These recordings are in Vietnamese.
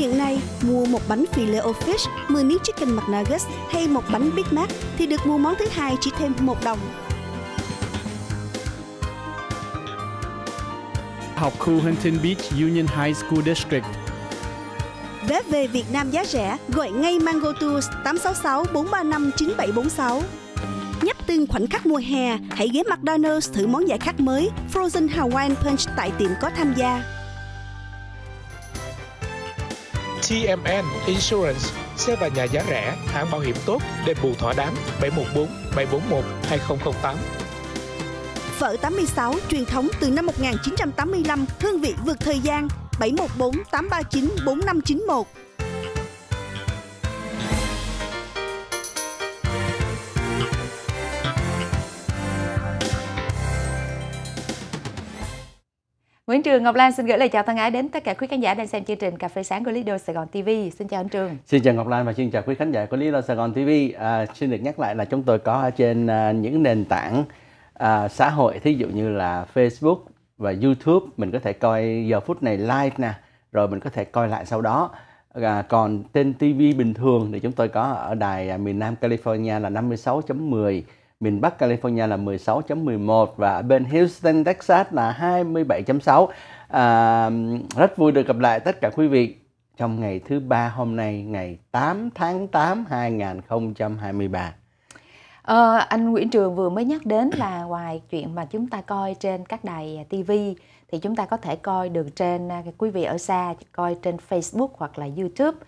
Hiện nay, mua một bánh filet o fish, 10 miếng chicken McNuggets hay một bánh Big Mac thì được mua món thứ hai chỉ thêm 1 đồng. Học khu Huntington Beach Union High School District. Vé về Việt Nam giá rẻ, gọi ngay Mango Tours 866 435 9746. Nhấp từng khoảnh khắc mùa hè, hãy ghé McDonald's thử món giải khát mới Frozen Hawaiian Punch tại tiệm có tham gia. TMN Insurance, xe và nhà giá rẻ, hãng bảo hiểm tốt, đền bù thỏa đáng 714 741 2008. Phở 86 truyền thống từ năm 1985, hương vị vượt thời gian 714 839 4591 Nguyễn Trường Ngọc Lan xin gửi lời chào thân ái đến tất cả quý khán giả đang xem chương trình Cà phê sáng của Lido Sài Gòn TV. Xin chào anh Trường. Xin chào Ngọc Lan và xin chào quý khán giả của Lido Sài Gòn TV. À, xin được nhắc lại là chúng tôi có ở trên à, những nền tảng à, xã hội, thí dụ như là Facebook và YouTube. Mình có thể coi giờ phút này live nè, rồi mình có thể coi lại sau đó. À, còn trên TV bình thường thì chúng tôi có ở đài à, miền Nam California là 56.10 miền Bắc California là 16.11 và bên Houston, Texas là 27.6. À, rất vui được gặp lại tất cả quý vị trong ngày thứ ba hôm nay ngày 8 tháng 8 2023. Ờ, anh Nguyễn Trường vừa mới nhắc đến là ngoài chuyện mà chúng ta coi trên các đài TV thì chúng ta có thể coi được trên à, quý vị ở xa coi trên Facebook hoặc là YouTube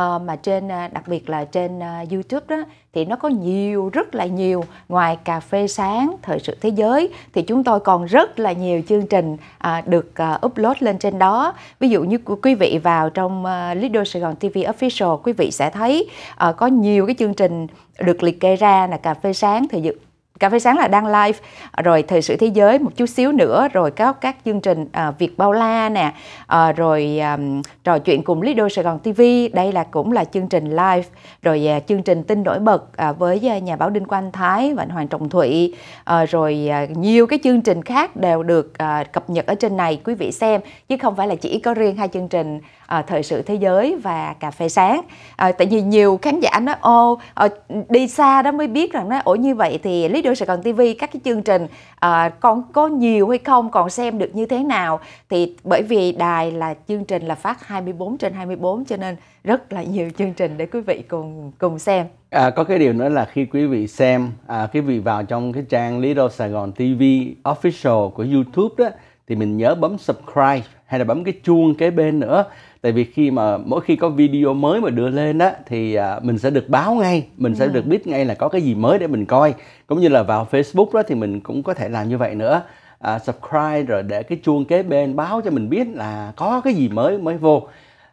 uh, mà trên à, đặc biệt là trên à, YouTube đó thì nó có nhiều rất là nhiều ngoài cà phê sáng thời sự thế giới thì chúng tôi còn rất là nhiều chương trình à, được à, upload lên trên đó ví dụ như quý vị vào trong à, Leader Sài Gòn TV Official quý vị sẽ thấy à, có nhiều cái chương trình được liệt kê ra là cà phê sáng thời sự Cà phê sáng là đang live rồi thời sự thế giới một chút xíu nữa rồi có các chương trình à, Việt Bao La nè à, rồi à, trò chuyện cùng Lido Sài Gòn TV đây là cũng là chương trình live rồi à, chương trình tin nổi bật à, với à, nhà báo Đinh Quang Thái và anh Hoàng Trọng Thụy à, rồi à, nhiều cái chương trình khác đều được à, cập nhật ở trên này quý vị xem chứ không phải là chỉ có riêng hai chương trình à, thời sự thế giới và cà phê sáng à, tại vì nhiều khán giả nói ô à, ờ, đi xa đó mới biết rằng nó ủa như vậy thì Lido đưa Sài Gòn TV các cái chương trình à, còn có nhiều hay không còn xem được như thế nào thì bởi vì đài là chương trình là phát 24 trên 24 cho nên rất là nhiều chương trình để quý vị cùng cùng xem à, có cái điều nữa là khi quý vị xem à, quý vị vào trong cái trang Lido Sài Gòn TV official của YouTube đó thì mình nhớ bấm subscribe hay là bấm cái chuông kế bên nữa tại vì khi mà mỗi khi có video mới mà đưa lên á thì à, mình sẽ được báo ngay mình ừ. sẽ được biết ngay là có cái gì mới để mình coi cũng như là vào Facebook đó thì mình cũng có thể làm như vậy nữa à, subscribe rồi để cái chuông kế bên báo cho mình biết là có cái gì mới mới vô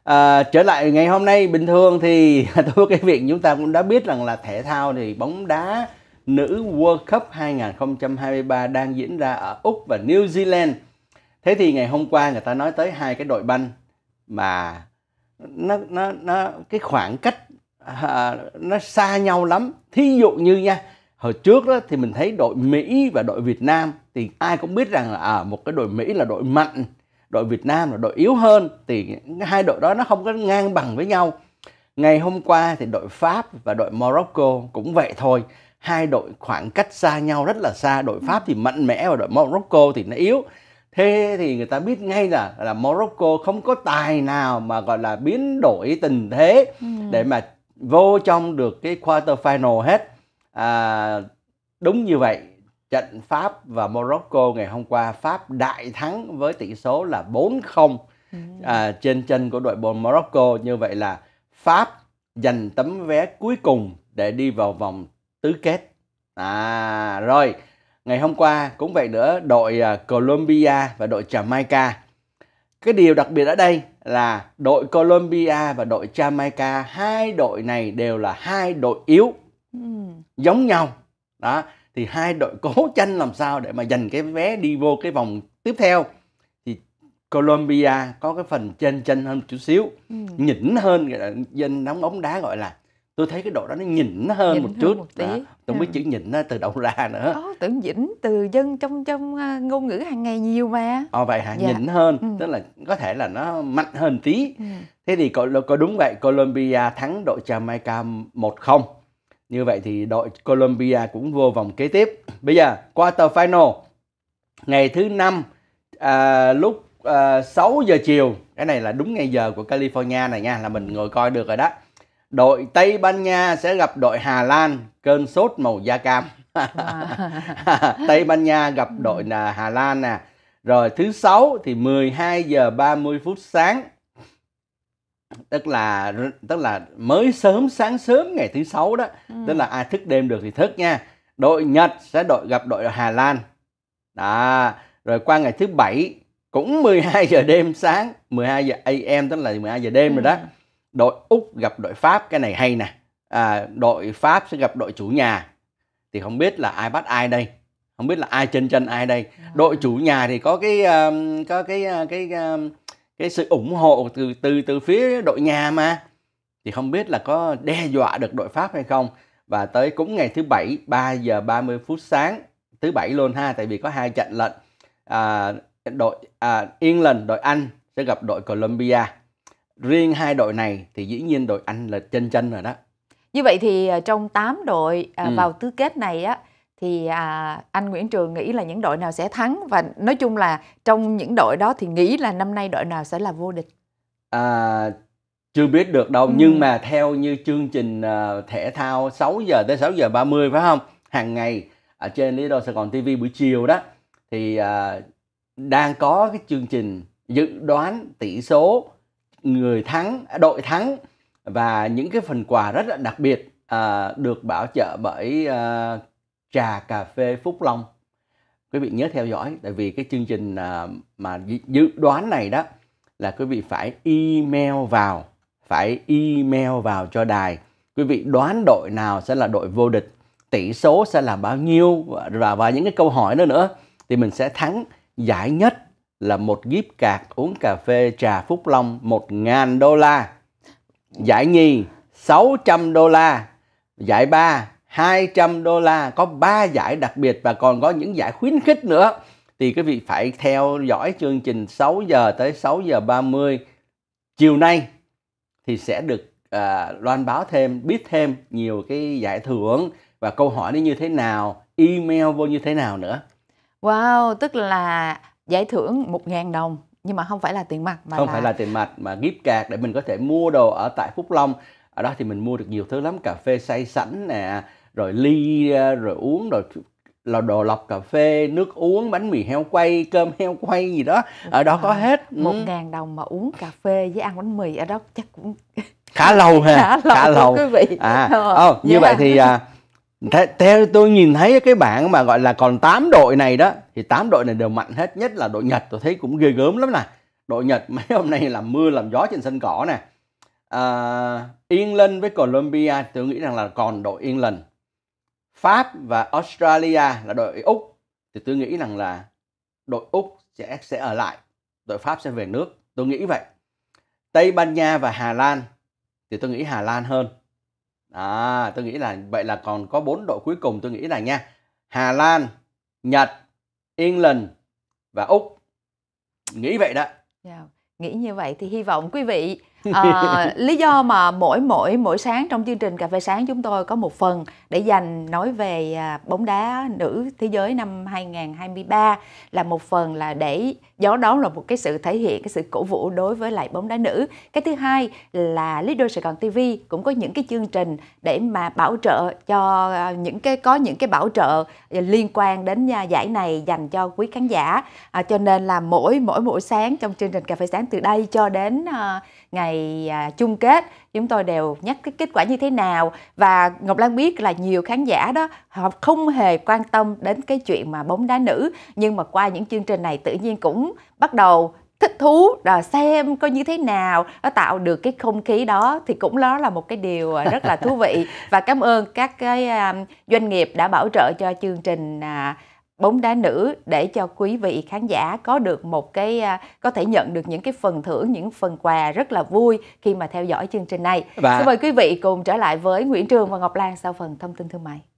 À, trở lại ngày hôm nay bình thường thì thưa cái việc chúng ta cũng đã biết rằng là thể thao thì bóng đá nữ World Cup 2023 đang diễn ra ở Úc và New Zealand thế thì ngày hôm qua người ta nói tới hai cái đội banh mà nó nó nó cái khoảng cách à, nó xa nhau lắm thí dụ như nha hồi trước đó thì mình thấy đội mỹ và đội việt nam thì ai cũng biết rằng là à, một cái đội mỹ là đội mạnh đội việt nam là đội yếu hơn thì hai đội đó nó không có ngang bằng với nhau ngày hôm qua thì đội pháp và đội morocco cũng vậy thôi hai đội khoảng cách xa nhau rất là xa đội pháp thì mạnh mẽ và đội morocco thì nó yếu thế thì người ta biết ngay là là Morocco không có tài nào mà gọi là biến đổi tình thế ừ. để mà vô trong được cái quarter final hết à, đúng như vậy trận Pháp và Morocco ngày hôm qua Pháp đại thắng với tỷ số là 4-0 ừ. à, trên chân của đội bóng Morocco như vậy là Pháp giành tấm vé cuối cùng để đi vào vòng tứ kết à rồi ngày hôm qua cũng vậy nữa đội à, Colombia và đội Jamaica cái điều đặc biệt ở đây là đội Colombia và đội Jamaica hai đội này đều là hai đội yếu ừ. giống nhau đó thì hai đội cố tranh làm sao để mà giành cái vé đi vô cái vòng tiếp theo thì Colombia có cái phần trên chân hơn chút xíu ừ. nhỉnh hơn dân nóng bóng đá gọi là tôi thấy cái độ đó nó nhỉnh hơn nhỉnh một chút một à, tí. Đó. tôi à. mới ừ. chữ nhìn từ đầu ra nữa Ồ, tưởng dĩnh từ dân trong trong à, ngôn ngữ hàng ngày nhiều mà ồ vậy hả dạ. nhỉnh hơn ừ. tức là có thể là nó mạnh hơn tí ừ. thế thì có, có đúng vậy Colombia thắng đội Jamaica 1-0 như vậy thì đội Colombia cũng vô vòng kế tiếp bây giờ quarter final ngày thứ năm à, lúc à, 6 giờ chiều cái này là đúng ngày giờ của California này nha là mình ngồi coi được rồi đó đội Tây Ban Nha sẽ gặp đội Hà Lan cơn sốt màu da cam Tây Ban Nha gặp ừ. đội là Hà Lan nè rồi thứ sáu thì 12 giờ 30 phút sáng tức là tức là mới sớm sáng sớm ngày thứ sáu đó ừ. tức là ai thức đêm được thì thức nha đội Nhật sẽ đội gặp đội Hà Lan đó rồi qua ngày thứ bảy cũng 12 giờ đêm sáng 12 giờ am tức là 12 giờ đêm ừ. rồi đó ừ đội Úc gặp đội Pháp cái này hay nè à, đội Pháp sẽ gặp đội chủ nhà thì không biết là ai bắt ai đây không biết là ai chân chân ai đây à. đội chủ nhà thì có cái um, có cái uh, cái um, cái sự ủng hộ từ từ từ phía đội nhà mà thì không biết là có đe dọa được đội Pháp hay không và tới cũng ngày thứ bảy 3 giờ 30 phút sáng thứ bảy luôn ha tại vì có hai trận lận à, đội à, England đội Anh sẽ gặp đội Colombia riêng hai đội này thì dĩ nhiên đội Anh là chân chân rồi đó. Như vậy thì à, trong 8 đội à, ừ. vào tứ kết này á thì à, anh Nguyễn Trường nghĩ là những đội nào sẽ thắng và nói chung là trong những đội đó thì nghĩ là năm nay đội nào sẽ là vô địch. À, chưa biết được đâu ừ. nhưng mà theo như chương trình à, thể thao 6 giờ tới 6 giờ 30 phải không? Hàng ngày ở trên Lido Sài Gòn TV buổi chiều đó thì uh, đang có cái chương trình dự đoán tỷ số người thắng đội thắng và những cái phần quà rất là đặc biệt à, được bảo trợ bởi à, trà cà phê Phúc Long quý vị nhớ theo dõi tại vì cái chương trình à, mà dự đoán này đó là quý vị phải email vào phải email vào cho đài quý vị đoán đội nào sẽ là đội vô địch tỷ số sẽ là bao nhiêu và và những cái câu hỏi nữa nữa thì mình sẽ thắng giải nhất là một gíp cạc uống cà phê trà Phúc Long 1.000 đô la. Giải nhì 600 đô la. Giải ba 200 đô la. Có ba giải đặc biệt và còn có những giải khuyến khích nữa. Thì quý vị phải theo dõi chương trình 6 giờ tới 6 giờ 30 chiều nay thì sẽ được à, loan báo thêm, biết thêm nhiều cái giải thưởng và câu hỏi nó như thế nào, email vô như thế nào nữa. Wow, tức là giải thưởng 1.000 đồng nhưng mà không phải là tiền mặt mà không là... phải là tiền mặt mà gift card để mình có thể mua đồ ở tại Phúc Long ở đó thì mình mua được nhiều thứ lắm cà phê say sẵn nè rồi ly ờ, rồi uống rồi là đồ lọc cà phê nước uống bánh mì heo quay cơm heo quay gì đó ở đó có hết ừ. một ngàn đồng mà uống cà phê với ăn bánh mì ở đó chắc cũng khá lâu ha khá lâu, khá lâu. quý vị à, oh, như yeah. Dạ. vậy thì à, theo tôi nhìn thấy cái bảng mà gọi là còn 8 đội này đó thì 8 đội này đều mạnh hết nhất là đội Nhật tôi thấy cũng ghê gớm lắm nè đội Nhật mấy hôm nay làm mưa làm gió trên sân cỏ nè à, England với Colombia tôi nghĩ rằng là còn đội England Pháp và Australia là đội Úc thì tôi nghĩ rằng là đội Úc sẽ sẽ ở lại đội Pháp sẽ về nước tôi nghĩ vậy Tây Ban Nha và Hà Lan thì tôi nghĩ Hà Lan hơn à, tôi nghĩ là vậy là còn có bốn đội cuối cùng tôi nghĩ là nha Hà Lan Nhật England và Úc nghĩ vậy đó yeah. Dạ, nghĩ như vậy thì hy vọng quý vị à, lý do mà mỗi mỗi mỗi sáng trong chương trình cà phê sáng chúng tôi có một phần để dành nói về à, bóng đá nữ thế giới năm 2023 là một phần là để do đó là một cái sự thể hiện cái sự cổ vũ đối với lại bóng đá nữ cái thứ hai là Lido Sài Gòn TV cũng có những cái chương trình để mà bảo trợ cho à, những cái có những cái bảo trợ liên quan đến giải này dành cho quý khán giả à, cho nên là mỗi mỗi mỗi sáng trong chương trình cà phê sáng từ đây cho đến à, ngày ngày à, chung kết chúng tôi đều nhắc cái kết quả như thế nào và Ngọc Lan biết là nhiều khán giả đó họ không hề quan tâm đến cái chuyện mà bóng đá nữ nhưng mà qua những chương trình này tự nhiên cũng bắt đầu thích thú là xem coi như thế nào nó tạo được cái không khí đó thì cũng đó là một cái điều à, rất là thú vị và cảm ơn các cái à, doanh nghiệp đã bảo trợ cho chương trình à, bóng đá nữ để cho quý vị khán giả có được một cái à, có thể nhận được những cái phần thưởng những phần quà rất là vui khi mà theo dõi chương trình này. Và... Xin mời quý vị cùng trở lại với Nguyễn Trường và Ngọc Lan sau phần thông tin thương mại.